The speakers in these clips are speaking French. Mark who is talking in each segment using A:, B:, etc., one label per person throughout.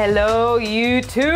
A: Hello YouTube!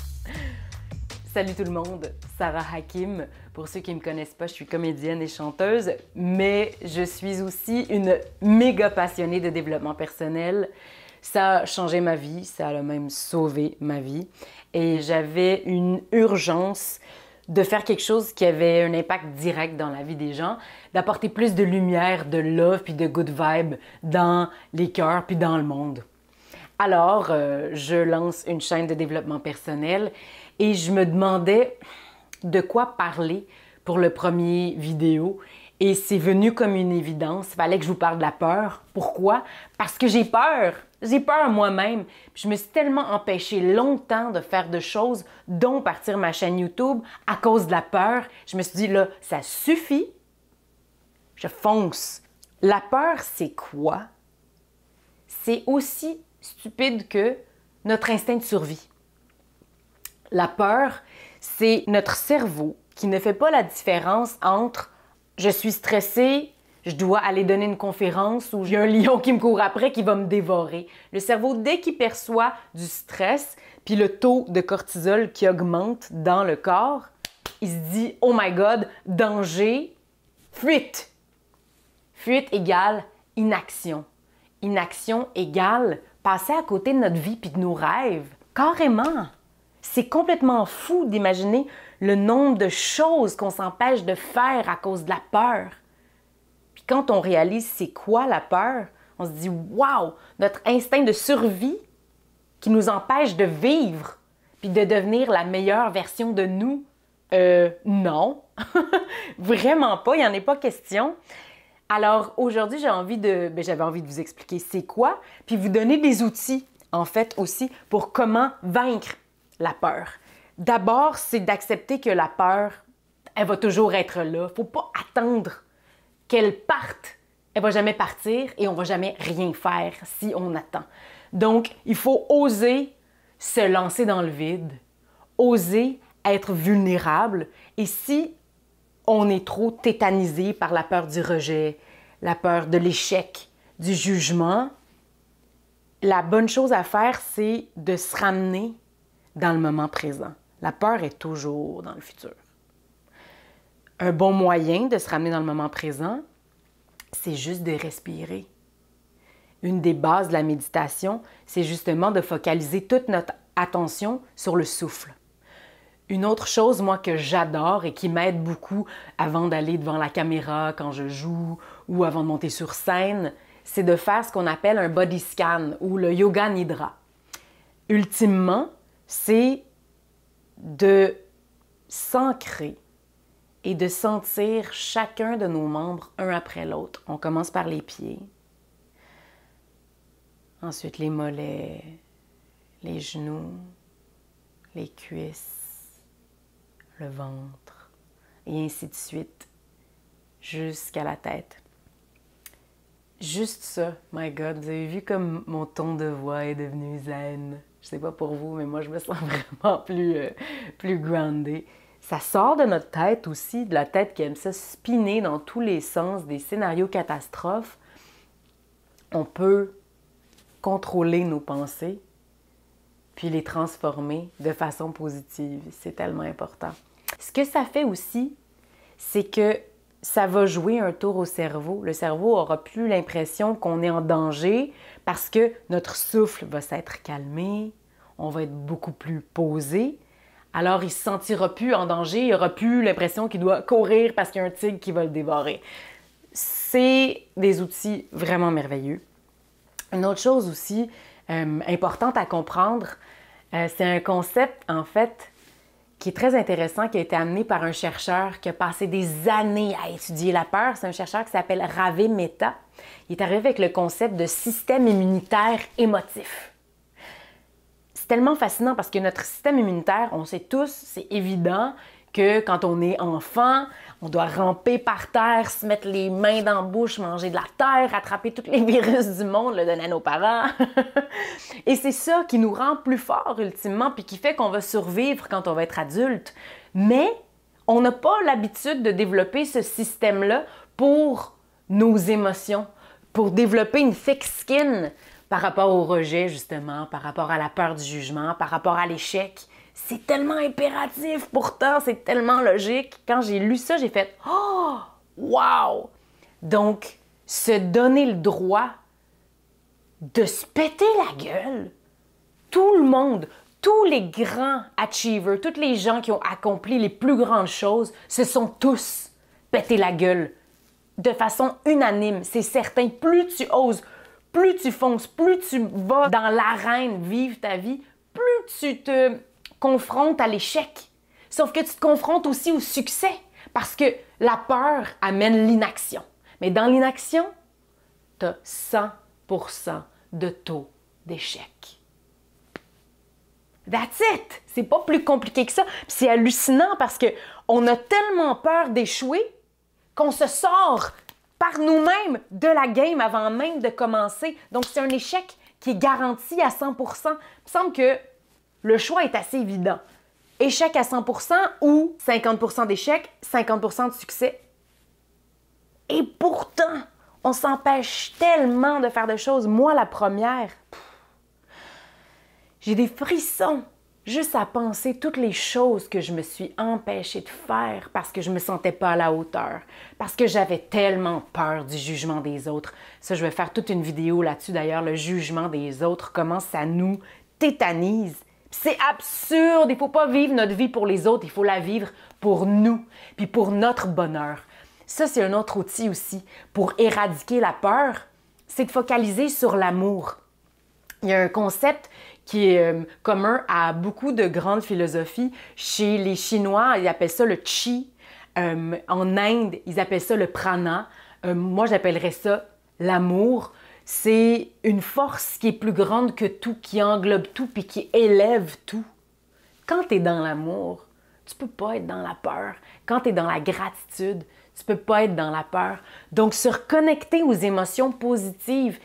A: Salut tout le monde, Sarah Hakim. Pour ceux qui ne me connaissent pas, je suis comédienne et chanteuse, mais je suis aussi une méga passionnée de développement personnel. Ça a changé ma vie, ça a même sauvé ma vie. Et j'avais une urgence de faire quelque chose qui avait un impact direct dans la vie des gens, d'apporter plus de lumière, de love puis de good vibe dans les cœurs puis dans le monde. Alors, euh, je lance une chaîne de développement personnel et je me demandais de quoi parler pour le premier vidéo et c'est venu comme une évidence. Il fallait que je vous parle de la peur. Pourquoi? Parce que j'ai peur. J'ai peur moi-même. Je me suis tellement empêchée longtemps de faire des choses, dont partir ma chaîne YouTube, à cause de la peur. Je me suis dit, là, ça suffit. Je fonce. La peur, c'est quoi? C'est aussi stupide que notre instinct de survie. La peur, c'est notre cerveau qui ne fait pas la différence entre je suis stressée, je dois aller donner une conférence ou j'ai un lion qui me court après qui va me dévorer. Le cerveau, dès qu'il perçoit du stress, puis le taux de cortisol qui augmente dans le corps, il se dit Oh my God, danger, fuite. Fuite égale inaction. Inaction égale passer à côté de notre vie puis de nos rêves. Carrément. C'est complètement fou d'imaginer le nombre de choses qu'on s'empêche de faire à cause de la peur. Puis quand on réalise c'est quoi la peur, on se dit waouh, notre instinct de survie qui nous empêche de vivre puis de devenir la meilleure version de nous. Euh, non, vraiment pas, il n'y en est pas question. Alors aujourd'hui, j'ai envie de, ben, j'avais envie de vous expliquer c'est quoi, puis vous donner des outils en fait aussi pour comment vaincre la peur. D'abord, c'est d'accepter que la peur, elle va toujours être là. Faut pas attendre qu'elle parte. Elle va jamais partir et on va jamais rien faire si on attend. Donc, il faut oser se lancer dans le vide, oser être vulnérable. Et si on est trop tétanisé par la peur du rejet, la peur de l'échec, du jugement, la bonne chose à faire, c'est de se ramener dans le moment présent. La peur est toujours dans le futur. Un bon moyen de se ramener dans le moment présent, c'est juste de respirer. Une des bases de la méditation, c'est justement de focaliser toute notre attention sur le souffle. Une autre chose, moi, que j'adore et qui m'aide beaucoup avant d'aller devant la caméra quand je joue ou avant de monter sur scène, c'est de faire ce qu'on appelle un body scan ou le yoga nidra. Ultimement, c'est de s'ancrer et de sentir chacun de nos membres un après l'autre. On commence par les pieds, ensuite les mollets, les genoux, les cuisses, le ventre, et ainsi de suite, jusqu'à la tête. Juste ça, my God, vous avez vu comme mon ton de voix est devenu zen. Je sais pas pour vous, mais moi, je me sens vraiment plus, euh, plus Ça sort de notre tête aussi, de la tête qui aime ça spinner dans tous les sens des scénarios catastrophes. On peut contrôler nos pensées, puis les transformer de façon positive. C'est tellement important. Ce que ça fait aussi, c'est que ça va jouer un tour au cerveau. Le cerveau aura plus l'impression qu'on est en danger parce que notre souffle va s'être calmé, on va être beaucoup plus posé. Alors, il ne se sentira plus en danger, il aura plus l'impression qu'il doit courir parce qu'il y a un tigre qui va le dévorer. C'est des outils vraiment merveilleux. Une autre chose aussi euh, importante à comprendre, euh, c'est un concept en fait qui est très intéressant, qui a été amené par un chercheur qui a passé des années à étudier la peur. C'est un chercheur qui s'appelle Ravi Mehta. Il est arrivé avec le concept de système immunitaire émotif. C'est tellement fascinant parce que notre système immunitaire, on sait tous, c'est évident, que quand on est enfant, on doit ramper par terre, se mettre les mains dans la bouche, manger de la terre, attraper tous les virus du monde le donner à nos parents. Et c'est ça qui nous rend plus forts ultimement, puis qui fait qu'on va survivre quand on va être adulte. Mais on n'a pas l'habitude de développer ce système-là pour nos émotions, pour développer une thick skin par rapport au rejet, justement, par rapport à la peur du jugement, par rapport à l'échec c'est tellement impératif, pourtant c'est tellement logique. Quand j'ai lu ça, j'ai fait Oh, wow! Donc, se donner le droit de se péter la gueule, tout le monde, tous les grands achievers, tous les gens qui ont accompli les plus grandes choses, se sont tous péter la gueule de façon unanime, c'est certain. Plus tu oses, plus tu fonces, plus tu vas dans l'arène vivre ta vie, plus tu te confronte à l'échec. Sauf que tu te confrontes aussi au succès parce que la peur amène l'inaction. Mais dans l'inaction, tu as 100% de taux d'échec. That's it! C'est pas plus compliqué que ça. c'est hallucinant parce que on a tellement peur d'échouer qu'on se sort par nous-mêmes de la game avant même de commencer. Donc, c'est un échec qui est garanti à 100 Il me semble que le choix est assez évident. Échec à 100 ou 50 d'échec, 50 de succès. Et pourtant, on s'empêche tellement de faire des choses. Moi, la première, j'ai des frissons juste à penser toutes les choses que je me suis empêchée de faire parce que je me sentais pas à la hauteur, parce que j'avais tellement peur du jugement des autres. Ça, je vais faire toute une vidéo là-dessus d'ailleurs, le jugement des autres, comment ça nous tétanise c'est absurde. Il ne faut pas vivre notre vie pour les autres. Il faut la vivre pour nous, puis pour notre bonheur. Ça, c'est un autre outil aussi pour éradiquer la peur. C'est de focaliser sur l'amour. Il y a un concept qui est euh, commun à beaucoup de grandes philosophies. Chez les Chinois, ils appellent ça le chi. Euh, en Inde, ils appellent ça le prana. Euh, moi, j'appellerais ça l'amour. C'est une force qui est plus grande que tout, qui englobe tout, et qui élève tout. Quand tu es dans l'amour, tu peux pas être dans la peur. Quand tu es dans la gratitude, tu peux pas être dans la peur. Donc, se reconnecter aux émotions positives.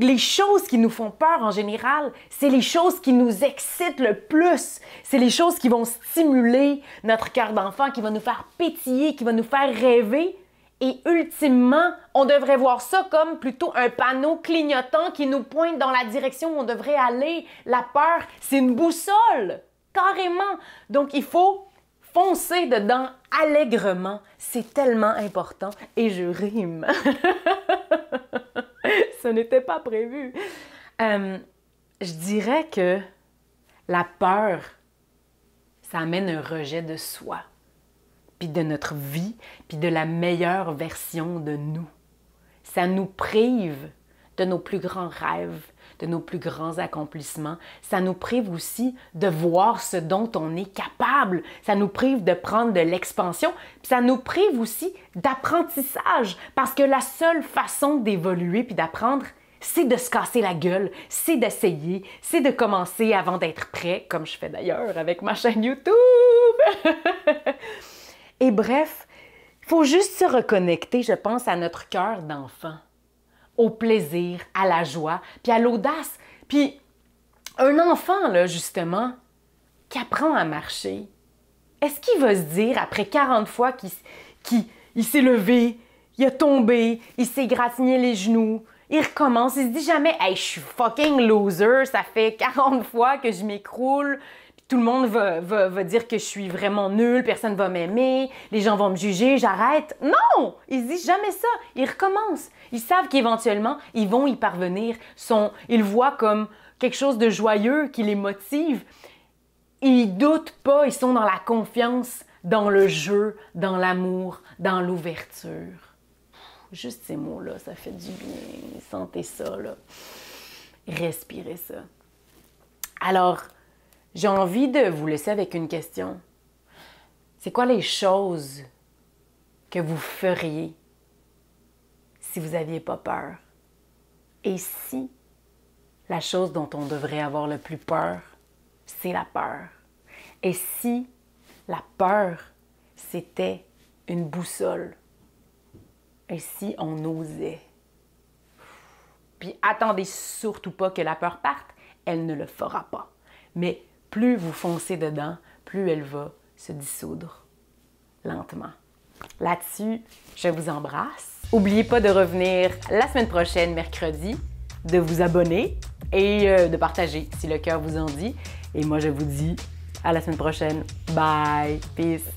A: Les choses qui nous font peur en général, c'est les choses qui nous excitent le plus. C'est les choses qui vont stimuler notre cœur d'enfant, qui vont nous faire pétiller, qui vont nous faire rêver. Et ultimement, on devrait voir ça comme plutôt un panneau clignotant qui nous pointe dans la direction où on devrait aller. La peur, c'est une boussole, carrément. Donc il faut foncer dedans allègrement. C'est tellement important. Et je rime. Ce n'était pas prévu. Euh, je dirais que la peur, ça amène un rejet de soi puis de notre vie, puis de la meilleure version de nous. Ça nous prive de nos plus grands rêves, de nos plus grands accomplissements. Ça nous prive aussi de voir ce dont on est capable. Ça nous prive de prendre de l'expansion. Ça nous prive aussi d'apprentissage, parce que la seule façon d'évoluer puis d'apprendre, c'est de se casser la gueule, c'est d'essayer, c'est de commencer avant d'être prêt, comme je fais d'ailleurs avec ma chaîne YouTube. Et bref, il faut juste se reconnecter, je pense, à notre cœur d'enfant, au plaisir, à la joie, puis à l'audace. Puis un enfant, là, justement, qui apprend à marcher, est-ce qu'il va se dire, après 40 fois qu'il il, s'est levé, il a tombé, il s'est gratigné les genoux, il recommence, il se dit jamais Hey, je suis fucking loser, ça fait 40 fois que je m'écroule, tout le monde va, dire que je suis vraiment nulle, personne va m'aimer, les gens vont me juger, j'arrête. Non! Ils disent jamais ça. Ils recommencent. Ils savent qu'éventuellement, ils vont y parvenir. sont ils voient comme quelque chose de joyeux qui les motive. Ils doutent pas, ils sont dans la confiance, dans le jeu, dans l'amour, dans l'ouverture. Juste ces mots-là, ça fait du bien. Sentez ça, là. Respirez ça. Alors, j'ai envie de vous laisser avec une question. C'est quoi les choses que vous feriez si vous n'aviez pas peur? Et si la chose dont on devrait avoir le plus peur, c'est la peur? Et si la peur, c'était une boussole? Et si on osait? Puis attendez surtout pas que la peur parte, elle ne le fera pas. Mais plus vous foncez dedans, plus elle va se dissoudre lentement. Là-dessus, je vous embrasse. N'oubliez pas de revenir la semaine prochaine, mercredi, de vous abonner et euh, de partager si le cœur vous en dit. Et moi, je vous dis à la semaine prochaine. Bye. Peace.